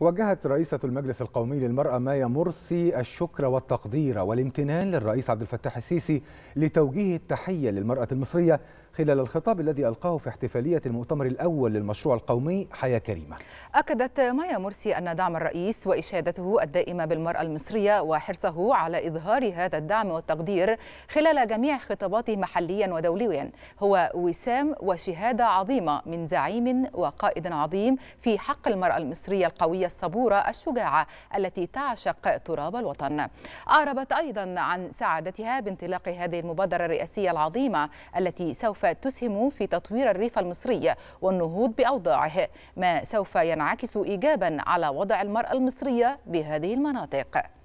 وجهت رئيسة المجلس القومي للمرأة مايا مرسي الشكر والتقدير والامتنان للرئيس عبد الفتاح السيسي لتوجيه التحية للمرأة المصرية خلال الخطاب الذي ألقاه في احتفالية المؤتمر الأول للمشروع القومي حياة كريمة أكدت مايا مرسي أن دعم الرئيس وإشادته الدائمة بالمرأة المصرية وحرصه على إظهار هذا الدعم والتقدير خلال جميع خطاباته محليا ودوليا هو وسام وشهادة عظيمة من زعيم وقائد عظيم في حق المرأة المصرية القوية الصبورة الشجاعة التي تعشق تراب الوطن أعربت أيضا عن سعادتها بانطلاق هذه المبادرة الرئاسية العظيمة التي سوف تسهم في تطوير الريف المصري والنهوض بأوضاعه ما سوف ينعكس إيجابا على وضع المرأة المصرية بهذه المناطق